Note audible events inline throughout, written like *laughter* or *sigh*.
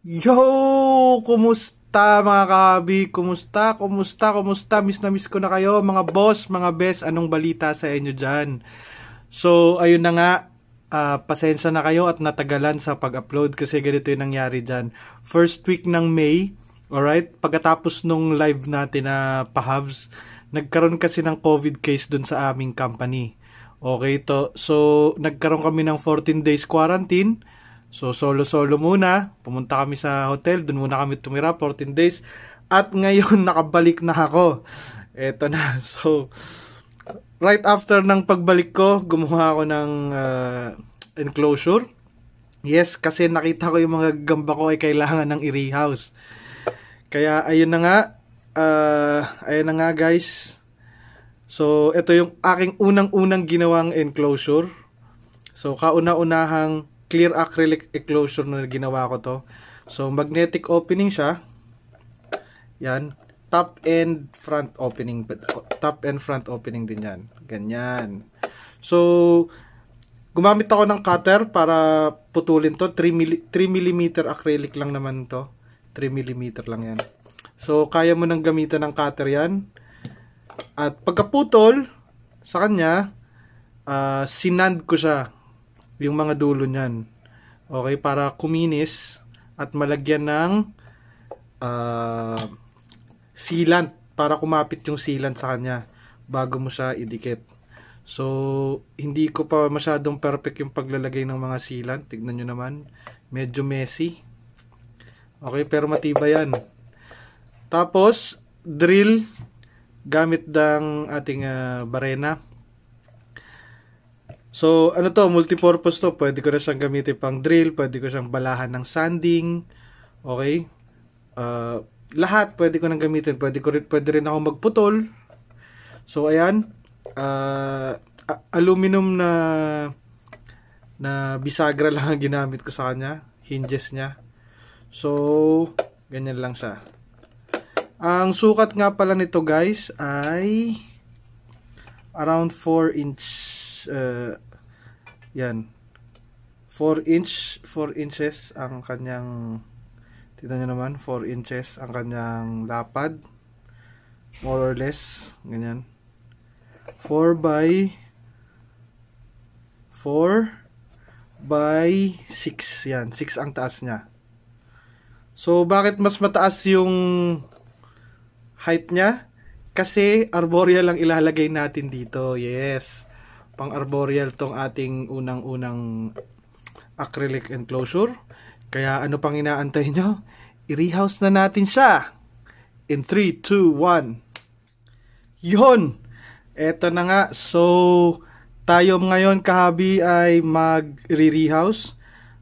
Yo! Kumusta mga kabi? Kumusta? Kumusta? Kumusta? Miss na miss ko na kayo mga boss, mga best. Anong balita sa inyo dyan? So, ayun na nga. Uh, pasensya na kayo at natagalan sa pag-upload kasi ganito yung nangyari dyan. First week ng May, alright? Pagkatapos nung live natin na uh, Pahavs, nagkaroon kasi ng COVID case dun sa aming company. Okay to. So, nagkaroon kami ng 14 days quarantine So solo-solo muna, pumunta kami sa hotel, doon muna kami tumira 14 days. At ngayon *laughs* nakabalik na ako. Eto na. *laughs* So right after ng pagbalik ko, gumawa ako ng uh, enclosure. Yes, kasi nakita ko yung mga gamba ko ay kailangan ng i-rehouse. Kaya ayun na nga, uh, ayun na nga guys. So ito yung aking unang-unang ginawang enclosure. So kauna-unahang clear acrylic enclosure na ginawa ko to. So, magnetic opening siya. Yan. Top and front opening. Top and front opening din yan. Ganyan. So, gumamit ako ng cutter para putulin to. 3, mili 3 mm acrylic lang naman to. 3 mm lang yan. So, kaya mo nang gamitan ng cutter yan. At pagkaputol sa kanya, uh, sinand ko siya yung mga dulo niyan. Okay, para kuminis at malagyan ng uh, sealant para kumapit yung sealant sa kanya bago mo siya idikit. So, hindi ko pa masyadong perfect yung paglalagay ng mga sealant. Tignan nyo naman. Medyo messy. Okay, pero matibay yan. Tapos, drill gamit ng ating uh, barena. So, ano to, multipurpose to. Pwede ko na siyang gamitin pang drill, pwede ko siyang balahan ng sanding. Okay? Uh, lahat pwede ko nang gamitin. Pwede, ko rin, pwede rin ako magputol. So, ayan. Uh, aluminum na na bisagra lang ang ginamit ko sa kanya. Hinges niya. So, ganyan lang siya. Ang sukat nga pala nito guys ay around 4 inch inch uh, yan 4 inch 4 inches ang kanyang tignan nyo naman 4 inches ang kanyang lapad more or less ganyan 4 by 4 by 6 yan 6 ang taas niya so bakit mas mataas yung height niya kasi arboreal lang ilalagay natin dito yes pang arboreal tong ating unang-unang acrylic enclosure. Kaya ano pang inaantay nyo? I-rehouse na natin siya. In 3, 2, 1. Yun! Eto na nga. So, tayo ngayon kahabi ay mag-rehouse.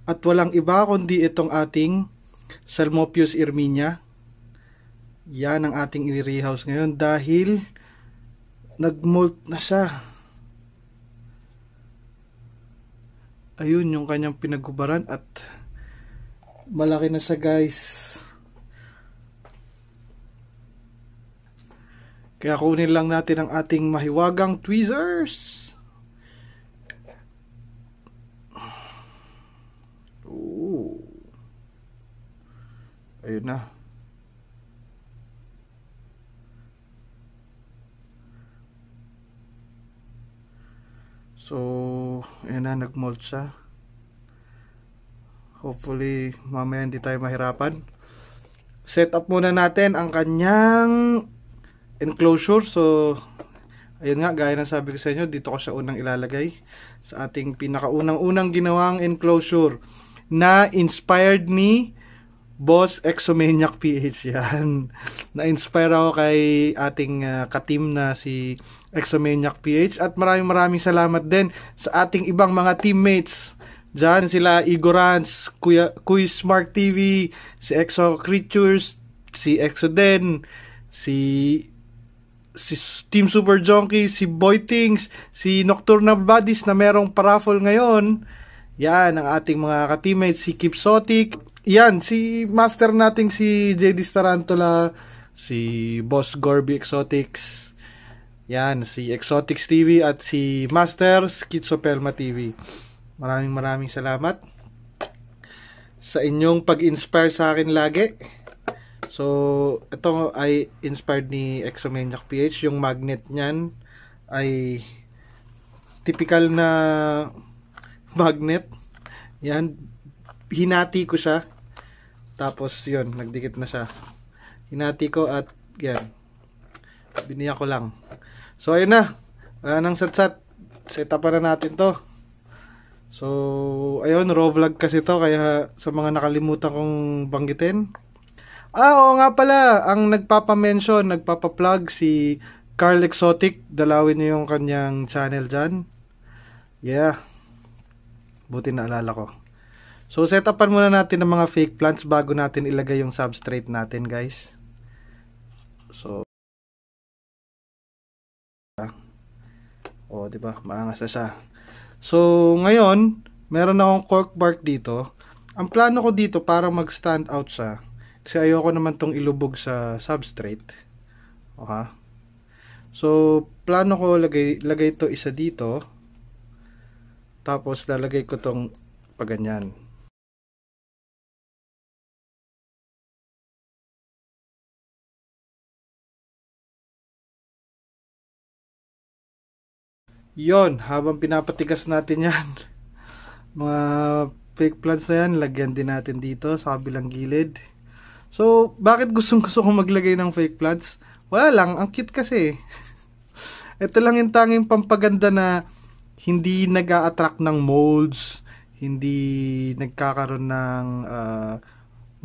At walang iba kundi itong ating Salmopius Irminia. Yan ang ating i-rehouse ngayon dahil nag-molt na siya. ayun yung kanyang pinagubaran at malaki na siya guys kaya kunin lang natin ang ating mahiwagang tweezers Ooh. ayun na So, ayan na, nag-mold siya. Hopefully, mamaya hindi tayo mahirapan. Set up muna natin ang kanyang enclosure. So, ayun nga, gaya ng sabi ko sa inyo, dito ko siya unang ilalagay sa ating pinakaunang-unang ginawang enclosure na inspired ni Boss Exomaniac PH yan. *laughs* Na-inspire ako kay ating uh, ka-team na si Exomaniac PH at maraming maraming salamat din sa ating ibang mga teammates. Diyan sila Igorans, Kuya, Kuy Smart TV, si Exo Creatures, si Exoden, si si Team Super Junkie, si Boy Things, si Nocturnal Bodies na merong paraffle ngayon yan, ang ating mga ka-teammates, si Kipsotik. Yan, si master nating si JD Starantula, si Boss Gorby Exotics. Yan, si Exotics TV at si Master Schizopelma TV. Maraming maraming salamat sa inyong pag-inspire sa akin lagi. So, ito ay inspired ni Exomaniac PH. Yung magnet niyan ay typical na magnet. Yan, hinati ko siya. Tapos yun, nagdikit na siya. Hinati ko at yan. Biniya ko lang. So ayun na. Wala nang Set up na natin to. So ayun, raw vlog kasi to kaya sa mga nakalimutan kong banggitin. Ah, oo nga pala, ang nagpapa-mention, nagpapa-plug si Carl Exotic. Dalawin niyo yung kanyang channel dyan. Yeah. Buti naalala ko. So, set upan muna natin ng mga fake plants bago natin ilagay yung substrate natin, guys. So, oh, di ba? Maangas na siya. So, ngayon, meron akong cork bark dito. Ang plano ko dito para mag-stand out sa Kasi ayoko naman tong ilubog sa substrate. Okay? So, plano ko lagay, lagay ito isa dito. Tapos lalagay ko tong paganyan. Yon, habang pinapatigas natin yan, *laughs* mga fake plants na yan, lagyan din natin dito sa kabilang gilid. So, bakit gustong gusto kong maglagay ng fake plants? Wala lang, ang cute kasi. *laughs* Ito lang yung tanging pampaganda na hindi nag attract ng molds, hindi nagkakaroon ng uh,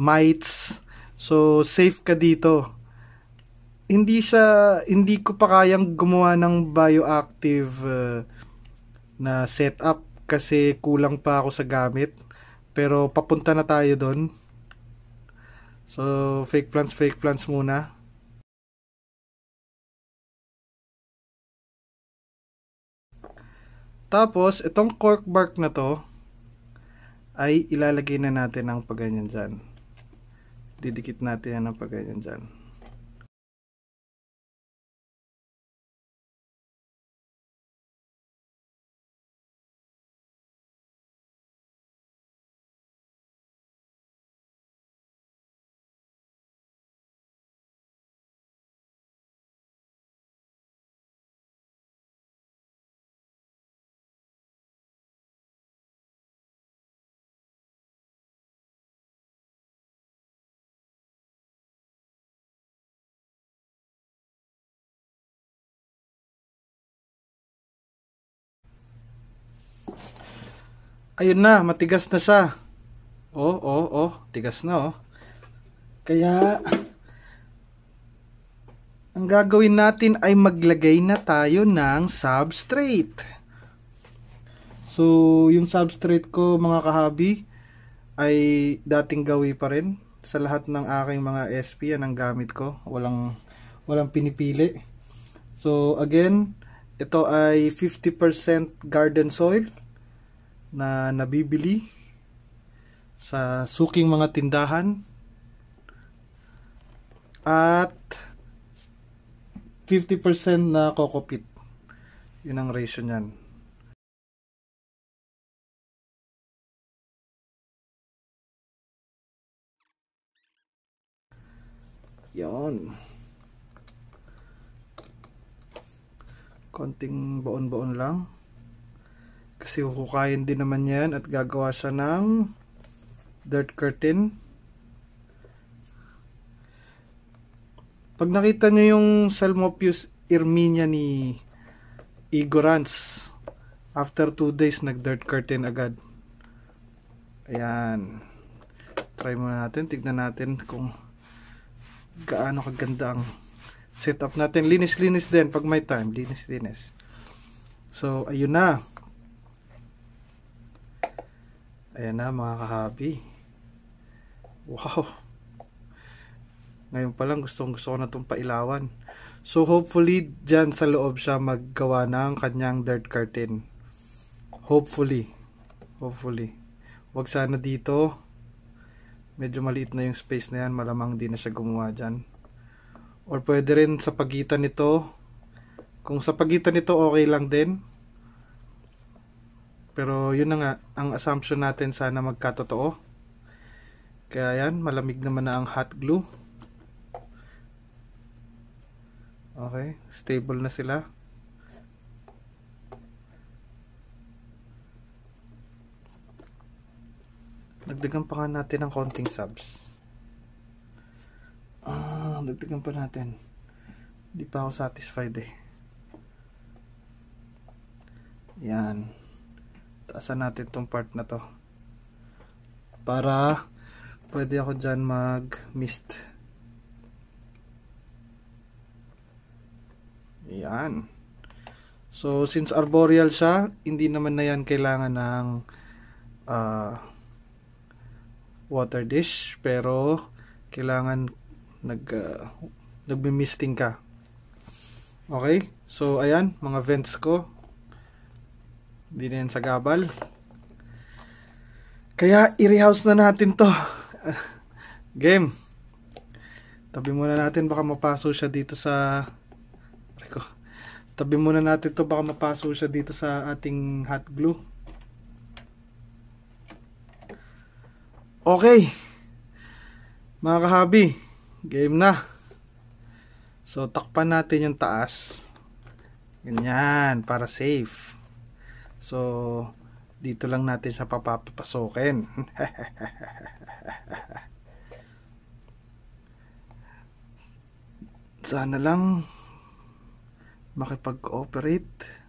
mites. So safe ka dito. Hindi siya hindi ko pa kayang gumawa ng bioactive uh, na setup kasi kulang pa ako sa gamit. Pero papunta na tayo doon. So fake plants, fake plants muna. Tapos, itong cork bark na to, ay ilalagay na natin ng paganyan dyan. Didikit natin yan ng paganyan dyan. ayun na, matigas na siya. Oh, oh, oh, tigas na oh. Kaya, ang gagawin natin ay maglagay na tayo ng substrate. So, yung substrate ko mga kahabi ay dating gawi pa rin. Sa lahat ng aking mga SP, yan ang gamit ko. Walang, walang pinipili. So, again, ito ay 50% garden soil na nabibili sa suking mga tindahan at 50% na kokopit yun ang ratio nyan yon konting baon-baon lang kasi hukayin din naman yan at gagawa siya ng dirt curtain. Pag nakita nyo yung Salmopius Irminia ni Igorance, after 2 days nag-dirt curtain agad. Ayan. Try muna natin. Tignan natin kung gaano kaganda ang setup natin. Linis-linis din pag may time. Linis-linis. So, ayun na. Ayan na mga kahabi. Wow! Ngayon pa lang gustong gusto ko na itong pailawan. So hopefully dyan sa loob siya maggawa ng kanyang dirt curtain. Hopefully. Hopefully. Huwag sana dito. Medyo maliit na yung space na yan. Malamang di na siya gumawa dyan. Or pwede rin sa pagitan nito. Kung sa pagitan nito okay lang din pero yun na nga, ang assumption natin sana magkatotoo. Kaya yan, malamig naman na ang hot glue. Okay, stable na sila. Dagdagan pa nga natin ng konting subs. Ah, dagdagan pa natin. Hindi pa ako satisfied eh. Yan taasan natin tong part na to para pwede ako dyan mag mist yan so since arboreal siya hindi naman na yan kailangan ng uh, water dish pero kailangan nag uh, ah, nagmi ka okay so ayan mga vents ko hindi na yan sa gabal. Kaya i-rehouse na natin to. *laughs* Game. Tabi muna natin baka mapaso siya dito sa Reko. Tabi muna natin to baka mapaso siya dito sa ating hot glue. Okay. Mga kahabi, game na. So takpan natin yung taas. Ganyan para safe. So, dito lang natin siya papapasukin. *laughs* Sana lang makipag-cooperate.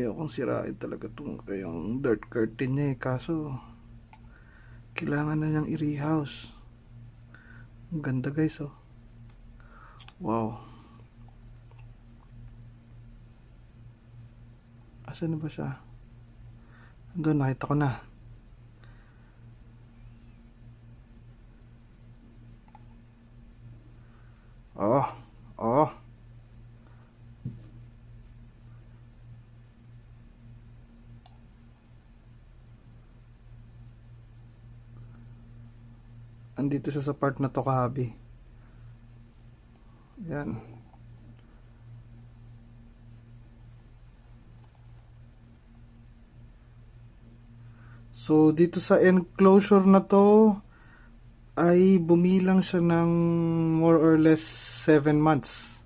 ayokong sirain talaga itong yung dirt curtain niya eh. Kaso, kailangan na niyang i-rehouse. Ang ganda guys oh. Wow. Asan na ba siya? Doon, nakita ko na. Oo. Oo. Andito siya sa part na to kahabi. Yan. So, dito sa enclosure na to, ay bumilang siya ng more or less 7 months.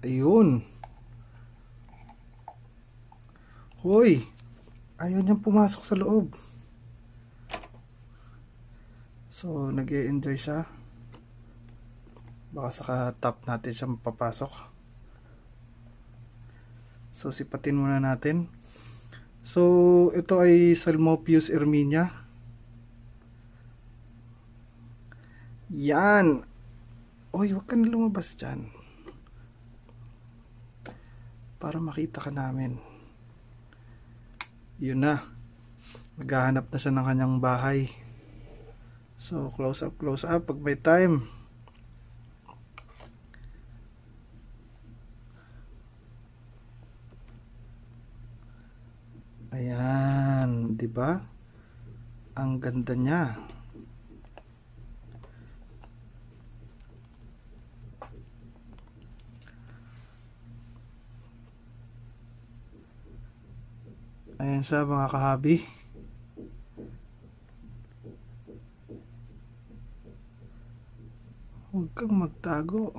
Ayun. Hoy! Ayaw niyang pumasok sa loob. So, nag enjoy siya. Baka saka top natin siya mapapasok. So sipatin muna natin. So ito ay Salmopius erminia. Yan. Uy, wag kang lumabas diyan. Para makita ka namin. Yun na. Naghahanap na siya ng kanyang bahay. So, close up, close up. Pag may time, 'di ba? Ang ganda niya. Ayan siya mga kahabi. Huwag kang magtago.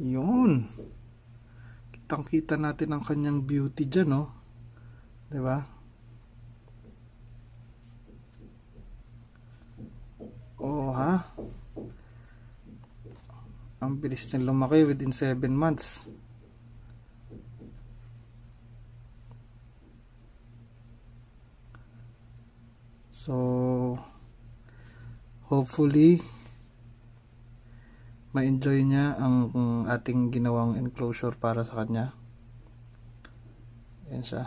Yun. Kitang kita natin ang kanyang beauty diyan, no? Oh. 'Di ba? Diba? oh, ha? Ang bilis niya lumaki within 7 months. So, hopefully, ma-enjoy niya ang um, ating ginawang enclosure para sa kanya. Yan siya.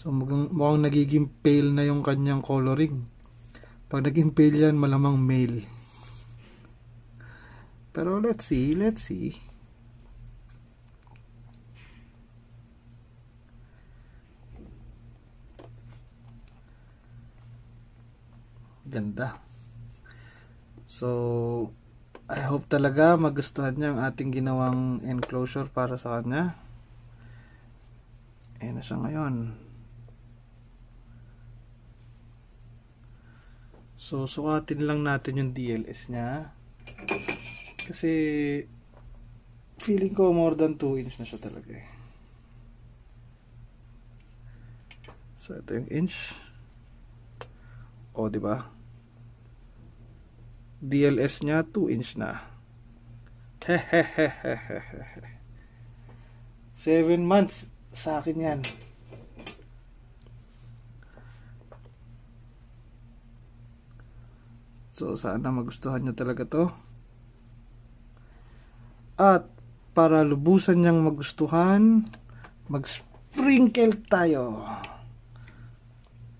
So mukhang, mukhang nagiging pale na yung kanyang coloring. Pag naging pale yan, malamang male. *laughs* Pero let's see, let's see. Ganda. So, I hope talaga magustuhan niya ang ating ginawang enclosure para sa kanya. Ayan na siya ngayon. So, sukatin lang natin yung DLS niya. Kasi, feeling ko more than 2 inch na siya talaga eh. So, ito yung inch. O, oh, di ba? DLS niya 2 inch na hehehehehe 7 months sa akin yan So sana magustuhan niya talaga to. At para lubusan niyang magustuhan, mag-sprinkle tayo.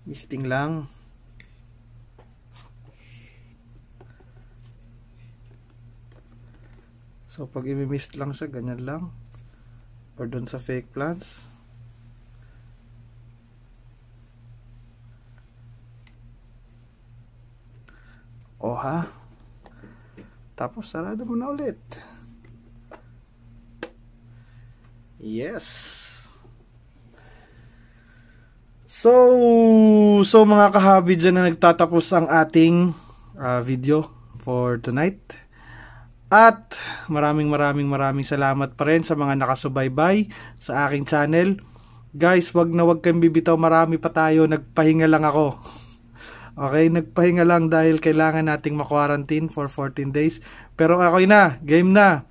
Misting lang. So, pag i-mist lang siya, ganyan lang. Or doon sa fake plants. Oha. Tapos, sarado mo na ulit. Yes! So, so mga kahabi dyan na nagtatapos ang ating uh, video for tonight. At maraming maraming maraming salamat pa rin sa mga nakasubaybay sa aking channel. Guys, wag na wag kang bibitaw, marami pa tayo, nagpahinga lang ako. Okay, nagpahinga lang dahil kailangan nating ma-quarantine for 14 days. Pero ako na, game na.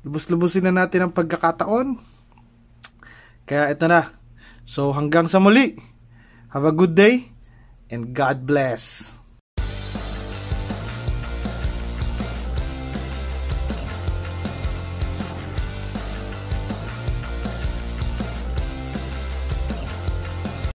Lubos-lubusin na natin ang pagkakataon. Kaya ito na. So hanggang sa muli, have a good day and God bless.